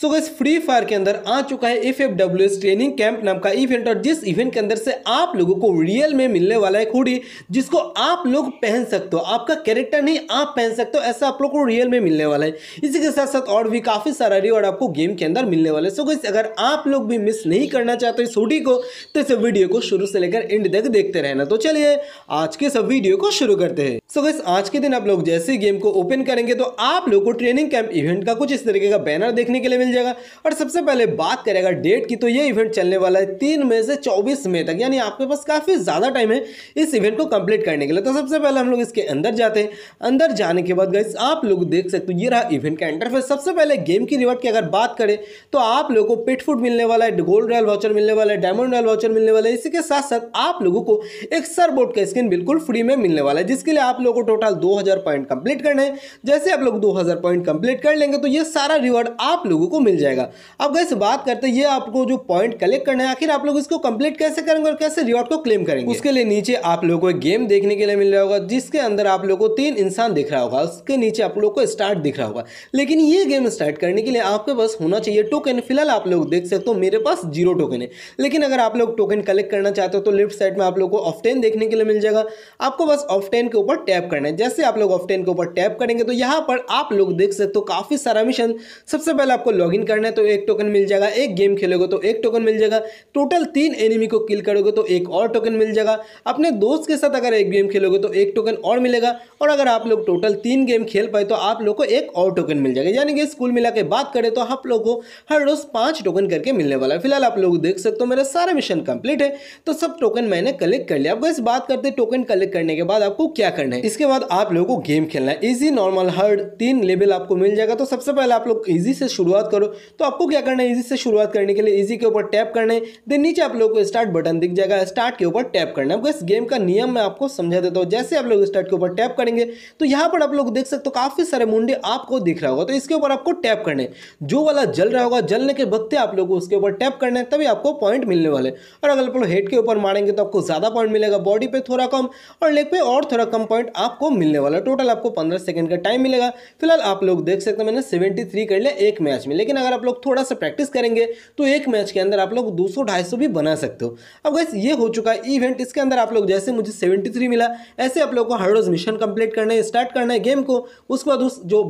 सो gas free fire के अंदर आ चुका है F F W S training camp नाम का इवेंट और जिस इवेंट के अंदर से आप लोगों को रियल में मिलने वाला है हुडी जिसको आप लोग पहन सकते हो आपका कैरेक्टर नहीं आप पहन सकते हो ऐसा आप लोग को रियल में मिलने वाला है इसी के साथ साथ और भी काफ़ी सारा रिवॉर्ड आपको गेम के अंदर मिलने वाला है सो गैस अगर आप लोग भी मिस नहीं करना चाहते इस हुडी को तो इस वीडियो को शुरू से लेकर एंड तक देखते रहना तो चलिए आज के सब वीडियो को शुरू करते हैं सो गैस आज के दिन आप लोग जैसे गेम को ओपन करेंगे तो आप लोग को ट्रेनिंग कैंप इवेंट का कुछ इस तरीके का बैनर देखने के लिए मिल जाएगा और सबसे पहले बात करें अगर डेट की तो ये इवेंट चलने वाला है तीन मई से चौबीस मई तक यानी आपके पास काफ़ी ज़्यादा टाइम है इस इवेंट को कंप्लीट करने के लिए तो सबसे पहले हम लोग इसके अंदर जाते हैं अंदर जाने के बाद गई आप लोग देख सकते हो ये रहा इवेंट का इंटरफेस सबसे पहले गेम की रिवॉर्ड की अगर बात करें तो आप लोगों को पिट फूड मिलने वाला है गोल्ड रॉयल वाउचर मिलने वाला है डायमंड रॉयल वाउचर मिलने वाला है इसी के साथ साथ आप लोगों को एक सर बोर्ड का स्किन बिल्कुल फ्री में मिलने वाला है जिसके लिए आप लोगों को टोटल दो पॉइंट कंप्लीट करना है जैसे आप लोग दो पॉइंट कंप्लीट कर लेंगे तो ये सारा रिवॉर्ड आप लोगों को को मिल जाएगा अब गैस बात करते हैं ये आपको जो पॉइंट कलेक्ट करना है आखिर आप लोग इसको कंप्लीट कैसे करेंगे और कैसे रिवॉर्ड को क्लेम करेंगे उसके लिए नीचे आप लोगों को एक गेम देखने के लिए मिल रहा होगा जिसके अंदर आप लोग को तीन इंसान दिख रहा होगा उसके नीचे आप लोग को स्टार्ट दिख रहा होगा लेकिन ये गेम स्टार्ट करने के लिए आपके पास होना चाहिए टोकन फिलहाल आप लोग देख सकते हो मेरे पास जीरो टोकन है लेकिन अगर आप लोग टोकन कलेक्ट करना चाहते हो तो लेफ्ट साइड में आप लोग को ऑफ टेन देखने के लिए मिल जाएगा आपको बस ऑफ टेन के ऊपर टैप करना है जैसे आप लोग ऑफ टेन के ऊपर टैप करेंगे तो यहाँ पर आप लोग देख सकते हो काफ़ी सारा मिशन सबसे पहले आपको लॉगिन करना है तो एक टोकन मिल जाएगा एक गेम खेलोगे तो एक टोकन मिल जाएगा टोटल तीन एनिमी को किल करोगे तो एक और टोकन मिल जाएगा अपने दोस्त के साथ अगर एक गेम खेलोगे तो एक टोकन और मिलेगा और अगर आप लोग टोटल तीन गेम खेल पाए तो आप लोग को एक और टोकन मिल जाएगा यानी कि स्कूल मिला के बात करें तो आप लोग को हर रोज़ पाँच टोकन करके मिलने वाला है फिलहाल आप लोग देख सकते हो मेरा सारा मिशन कंप्लीट है तो सब टोकन मैंने कलेक्ट कर लिया अब इस बात करते टोकन कलेक्ट करने के बाद आपको क्या करना है इसके बाद आप लोगों को गेम खेलना है इजी नॉर्मल हर्ड तीन लेवल आपको मिल जाएगा तो सबसे पहले आप लोग इजी से शुरुआत करो तो आपको क्या करना है इजी से शुरुआत करने के लिए इजी के ऊपर टैप करना है देन नीचे आप लोगों को स्टार्ट बटन दिख जाएगा स्टार्ट के ऊपर टैप करना है आपको इस गेम का नियम मैं आपको समझा देता हूँ जैसे आप लोग स्टार्ट के ऊपर टैप करेंगे तो यहाँ पर आप लोग देख सकते हो काफ़ी सारे मुंडे आपको दिख रहा होगा तो इसके ऊपर आपको टैप करना है जो वाला जल रहा होगा जलने के वक्त आप लोग उसके ऊपर टैप करना है तभी आपको पॉइंट मिलने वाले और अगर आप लोग हेड के ऊपर मारेंगे तो आपको ज़्यादा पॉइंट मिलेगा बॉडी पे थोड़ा कम और लेग पे और थोड़ा कम पॉइंट आपको मिलने वाला टोटल आपको पंद्रह सेकेंड का टाइम मिलेगा फिलहाल आप लोग देख सकते हैं मैंने सेवेंटी कर लिया एक मैच में लेकिन अगर आप लोग थोड़ा सा प्रैक्टिस करेंगे तो एक मैच के अंदर आप लोग दो सौ भी बना सकते हो अब गैस ये हो चुका है इवेंट इसके अंदर आप लोग जैसे मुझे सेवेंटी मिला ऐसे आप लोग को हर रोज़ मिशन कंप्लीट करना है स्टार्ट करना है गेम को उसके बाद उस जो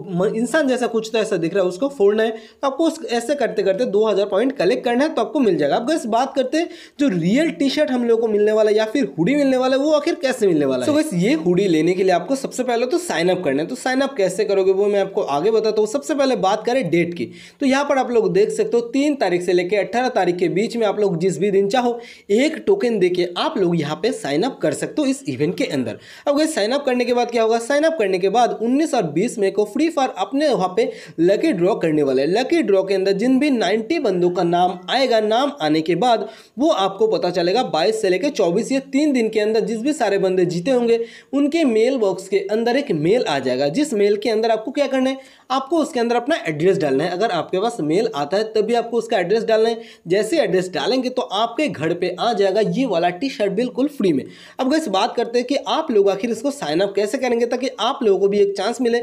इंसान जैसा कुछ तो ऐसा दिख रहा है उसको फोड़ना है तो आपको ऐसे करते करते 2000 पॉइंट कलेक्ट करना है तो आपको मिल जाएगा अब गैस बात करते जो रियल टी शर्ट हम लोग को मिलने वाला या फिर हुडी मिलने वाला वो आखिर कैसे मिलने वाला है तो बस ये हुडी लेने के लिए आपको सबसे पहले तो साइनअप करना है तो साइनअप कैसे करोगे वो मैं आपको आगे बताता हूँ सबसे पहले बात करें डेट की तो तो यहाँ पर आप लोग देख सकते हो तीन तारीख से लेकर अट्ठारह तारीख के बीच में आप लोग जिस भी दिन चाहो एक टोकन दे आप लोग यहाँ पे साइन अप कर सकते हो इस इवेंट के अंदर अब गए साइन अप करने के बाद क्या होगा साइन अप करने के बाद उन्नीस और बीस मई को फ्री फायर अपने वहाँ पे लकी ड्रॉ करने वाले लकी ड्रॉ के अंदर जिन भी नाइन्टी बंदों का नाम आएगा नाम आने के बाद वो आपको पता चलेगा बाईस से लेकर चौबीस या तीन दिन के अंदर जिस भी सारे बंदे जीते होंगे उनके मेल बॉक्स के अंदर एक मेल आ जाएगा जिस मेल के अंदर आपको क्या करना है आपको उसके अंदर अपना एड्रेस डालना है अगर आप आपके पास मेल आता है तभी आपको उसका एड्रेस डालना है जैसे एड्रेस डालेंगे तो आपके घर पे आ जाएगा ये वाला टी शर्ट बिल्कुल फ्री में अब गैस बात करते हैं कि आप लोग आखिर इसको साइन अप कैसे करेंगे ताकि आप लोगों को भी एक चांस मिले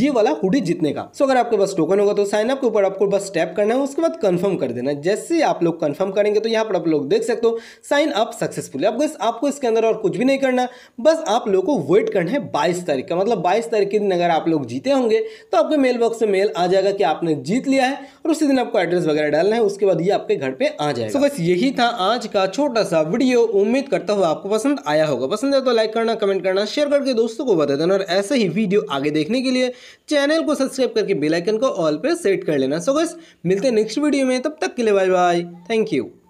ये वाला हुडी जीतने का सो अगर आपके पास टोकन होगा तो साइन अप के ऊपर आपको बस टैप करना है उसके बाद कन्फर्म कर देना है जैसे आप लोग कन्फर्म करेंगे तो यहाँ पर आप लोग देख सकते हो साइन अप सक्सेसफुल अब गैस आपको इसके अंदर और कुछ भी नहीं करना बस आप लोगों को वेट करना है बाईस तारीख का मतलब बाईस तारीख के दिन अगर आप लोग जीते होंगे तो आपके मेल बॉक्स में मेल आ जाएगा कि आपने जीत लिया है और उसी दिन आपको एड्रेस वगैरह डालना है उसके बाद ये आपके घर पे आ जाएगा सो so, बस यही था आज का छोटा सा वीडियो उम्मीद करता हूँ आपको पसंद आया होगा पसंद आया तो लाइक करना कमेंट करना शेयर करके दोस्तों को बता देना और ऐसे ही वीडियो आगे देखने के लिए चैनल को सब्सक्राइब करके बेलाइकन को ऑल पर सेट कर लेना सो so, बस मिलते हैं नेक्स्ट वीडियो में तब तक के लिए बाय बाय थैंक यू